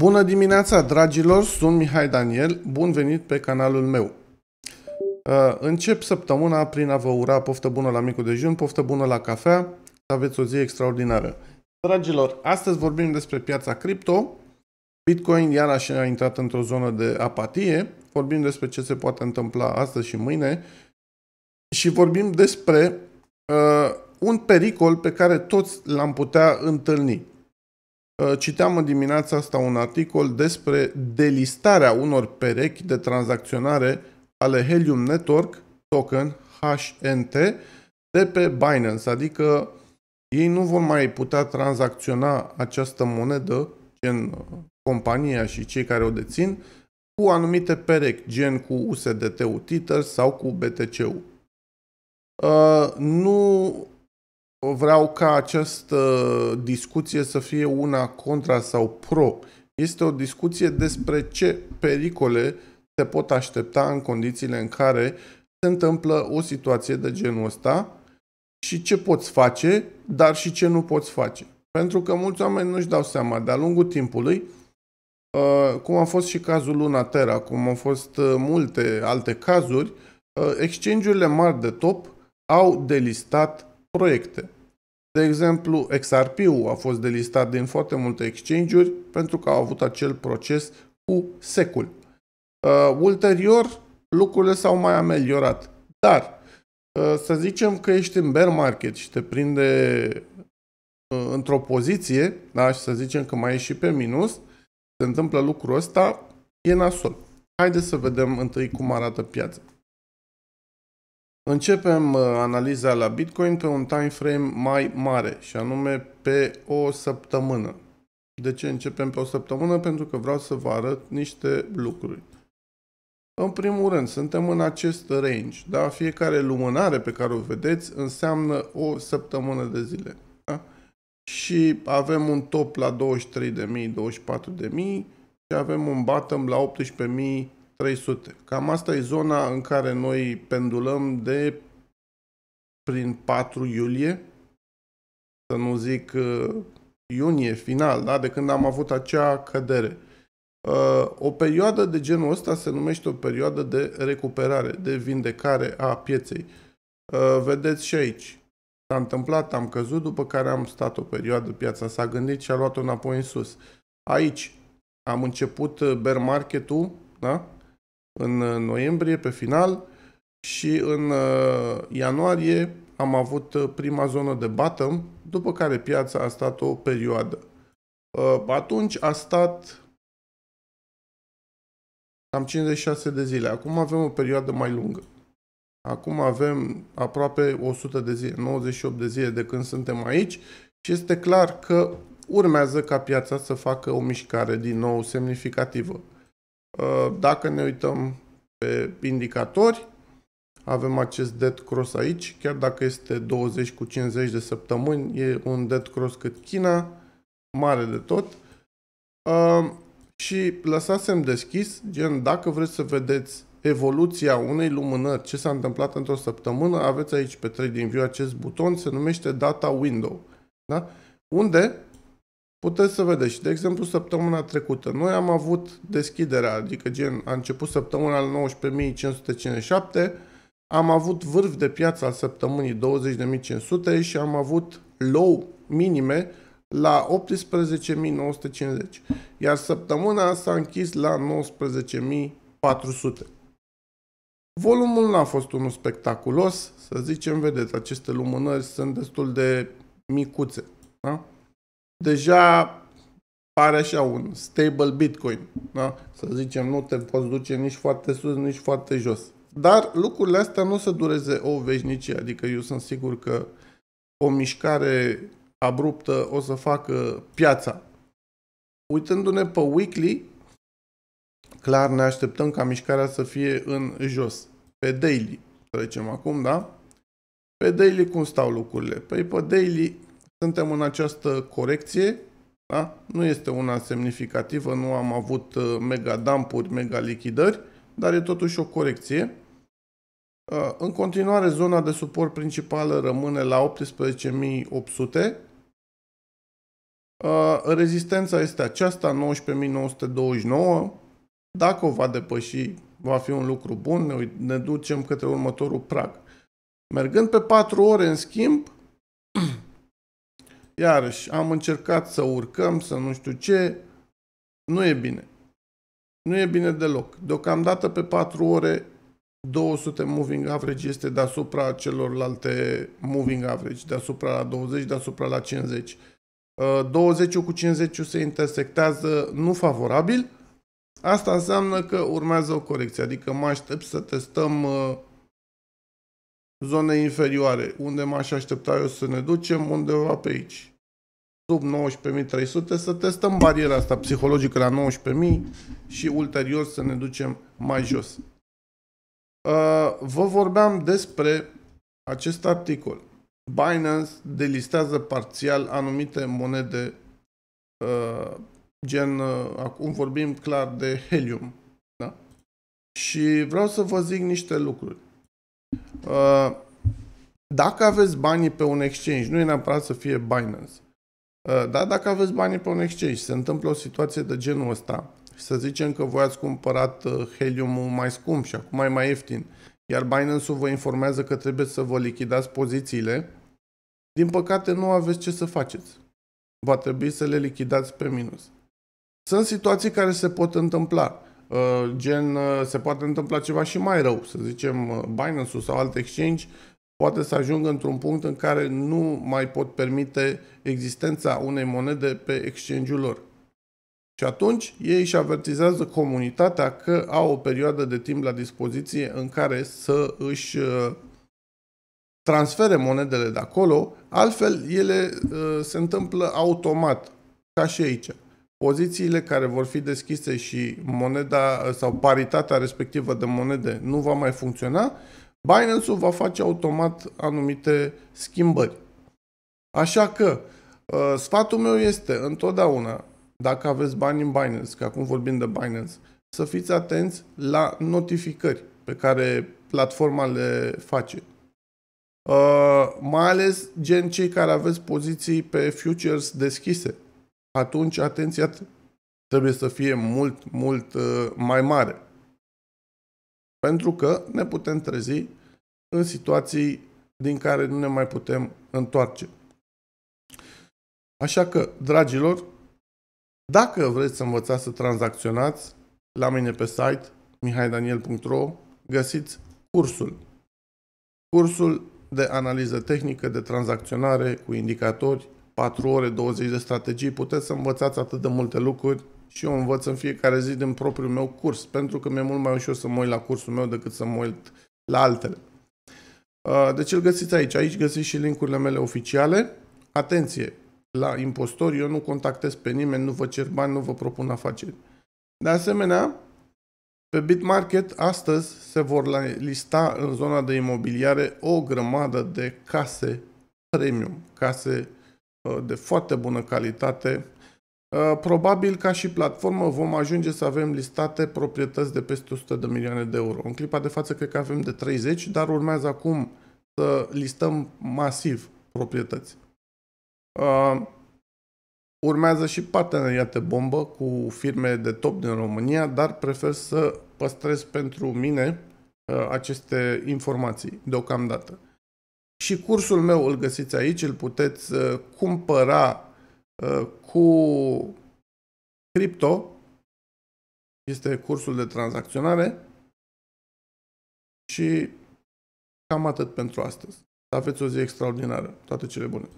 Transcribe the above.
Bună dimineața, dragilor! Sunt Mihai Daniel. Bun venit pe canalul meu. Uh, încep săptămâna prin a vă ura poftă bună la micul dejun, poftă bună la cafea, să aveți o zi extraordinară. Dragilor, astăzi vorbim despre piața cripto. Bitcoin iarăși a intrat într-o zonă de apatie. Vorbim despre ce se poate întâmpla astăzi și mâine și vorbim despre uh, un pericol pe care toți l-am putea întâlni. Uh, citeam în dimineața asta un articol despre delistarea unor perechi de tranzacționare ale Helium Network token HNT de pe Binance, adică ei nu vor mai putea tranzacționa această monedă, gen uh, compania și cei care o dețin, cu anumite perechi, gen cu USDT-ul Tether sau cu BTC-ul. Uh, nu vreau ca această discuție să fie una contra sau pro. Este o discuție despre ce pericole se pot aștepta în condițiile în care se întâmplă o situație de genul ăsta și ce poți face, dar și ce nu poți face. Pentru că mulți oameni nu-și dau seama de-a lungul timpului, uh, cum a fost și cazul Luna Terra, cum au fost uh, multe alte cazuri, uh, exchange-urile mari de top au delistat proiecte. De exemplu, XRP-ul a fost delistat din foarte multe exchange-uri pentru că au avut acel proces cu secul. Uh, ulterior, lucrurile s-au mai ameliorat. Dar, uh, să zicem că ești în bear market și te prinde uh, într-o poziție, da, și să zicem că mai ești și pe minus, se întâmplă lucrul ăsta, e nasol. Haideți să vedem întâi cum arată piața. Începem uh, analiza la Bitcoin pe un time frame mai mare și anume pe o săptămână. De ce începem pe o săptămână? Pentru că vreau să vă arăt niște lucruri. În primul rând, suntem în acest range, da? Fiecare lumânare pe care o vedeți înseamnă o săptămână de zile, da? Și avem un top la 23.000, 24.000 și avem un bottom la 300. Cam asta e zona în care noi pendulăm de prin 4 iulie, să nu zic uh, iunie final, da? de când am avut acea cădere. Uh, o perioadă de genul ăsta se numește o perioadă de recuperare, de vindecare a pieței. Uh, vedeți și aici. S-a întâmplat, am căzut, după care am stat o perioadă, piața s-a gândit și a luat-o înapoi în sus. Aici am început bear market-ul, da? în uh, noiembrie, pe final, și în uh, ianuarie am avut uh, prima zonă de bottom, după care piața a stat o perioadă. Atunci a stat cam 56 de zile. Acum avem o perioadă mai lungă. Acum avem aproape 100 de zile, 98 de zile de când suntem aici și este clar că urmează ca piața să facă o mișcare din nou semnificativă. Uh, dacă ne uităm pe indicatori, avem acest dead cross aici, chiar dacă este 20 cu 50 de săptămâni, e un dead cross cât China, mare de tot. Uh, și lăsasem deschis, gen dacă vreți să vedeți evoluția unei lumânări, ce s-a întâmplat într-o săptămână, aveți aici pe TradingView acest buton, se numește Data Window. Da? Unde Puteți să vedeți. De exemplu, săptămâna trecută noi am avut deschiderea, adică gen a început săptămâna la 19.557, am avut vârf de piață al săptămânii 20.500 și am avut low minime la 18.950, iar săptămâna s-a închis la 19.400. Volumul n-a fost unul spectaculos, să zicem, vedeți, aceste lumânări sunt destul de micuțe. Da? deja pare așa un stable Bitcoin. Da? Să zicem, nu te poți duce nici foarte sus, nici foarte jos. Dar lucrurile astea nu se dureze o veșnicie, adică eu sunt sigur că o mișcare abruptă o să facă piața. Uitându-ne pe weekly, clar ne așteptăm ca mișcarea să fie în jos. Pe daily, trecem acum, da? Pe daily cum stau lucrurile? Păi pe daily suntem în această corecție, da? nu este una semnificativă, nu am avut uh, mega dampuri, mega lichidări, dar e totuși o corecție. Uh, în continuare, zona de suport principală rămâne la 18.800. Uh, rezistența este aceasta, 19.929. Dacă o va depăși, va fi un lucru bun, ne ducem către următorul prag. Mergând pe 4 ore, în schimb, Iarăși, am încercat să urcăm, să nu știu ce. Nu e bine. Nu e bine deloc. Deocamdată pe 4 ore 200 moving average este deasupra celorlalte moving average, deasupra la 20, deasupra la 50. 20 uh, cu 50 se intersectează nu favorabil. Asta înseamnă că urmează o corecție, adică mă aștept să testăm uh, zone inferioare, unde m-aș aștepta eu să ne ducem, undeva pe aici. Sub 19.300 să testăm bariera asta psihologică la 19.000 și ulterior să ne ducem mai jos. Uh, vă vorbeam despre acest articol. Binance delistează parțial anumite monede uh, gen, uh, acum vorbim clar de Helium. Da? Și vreau să vă zic niște lucruri. Uh, dacă aveți banii pe un exchange, nu e neapărat să fie Binance, uh, dar dacă aveți banii pe un exchange, se întâmplă o situație de genul ăsta, să zicem că voi ați cumpărat uh, Helium-ul mai scump și acum e mai ieftin, iar Binance-ul vă informează că trebuie să vă lichidați pozițiile, din păcate nu aveți ce să faceți. Va trebui să le lichidați pe minus. Sunt situații care se pot întâmpla. Uh, gen uh, se poate întâmpla ceva și mai rău, să zicem uh, Binance-ul sau alte exchange poate să ajungă într-un punct în care nu mai pot permite existența unei monede pe exchange-ul lor. Și atunci ei își avertizează comunitatea că au o perioadă de timp la dispoziție în care să își transfere monedele de acolo, altfel ele se întâmplă automat, ca și aici. Pozițiile care vor fi deschise și moneda sau paritatea respectivă de monede nu va mai funcționa, Binance-ul va face automat anumite schimbări. Așa că ă, sfatul meu este întotdeauna, dacă aveți bani în Binance, că acum vorbim de Binance, să fiți atenți la notificări pe care platforma le face. Uh, mai ales gen cei care aveți poziții pe futures deschise atunci atenția trebuie să fie mult, mult uh, mai mare. Pentru că ne putem trezi în situații din care nu ne mai putem întoarce. Așa că, dragilor, dacă vreți să învățați să tranzacționați, la mine pe site mihaidaniel.ro găsiți cursul. Cursul de analiză tehnică de tranzacționare cu indicatori, 4 ore, 20 de strategii, puteți să învățați atât de multe lucruri și eu învăț în fiecare zi din propriul meu curs, pentru că mi-e mult mai ușor să mă uit la cursul meu decât să mă uit la altele. Uh, deci îl găsiți aici. Aici găsiți și linkurile mele oficiale. Atenție! La impostori eu nu contactez pe nimeni, nu vă cer bani, nu vă propun afaceri. De asemenea, pe BitMarket astăzi se vor lista în zona de imobiliare o grămadă de case premium, case Uh, de foarte bună calitate. Uh, probabil ca și platformă vom ajunge să avem listate proprietăți de peste 100 de milioane de euro. În clipa de față cred că avem de 30, dar urmează acum să listăm masiv proprietăți. Uh, urmează și parteneriate bombă cu firme de top din România, dar prefer să păstrez pentru mine aceste informații deocamdată. Și cursul meu îl găsiți aici, îl puteți uh, cumpăra uh, cu cripto, este cursul de tranzacționare și cam atât pentru astăzi. Să aveți o zi extraordinară. Toate cele bune!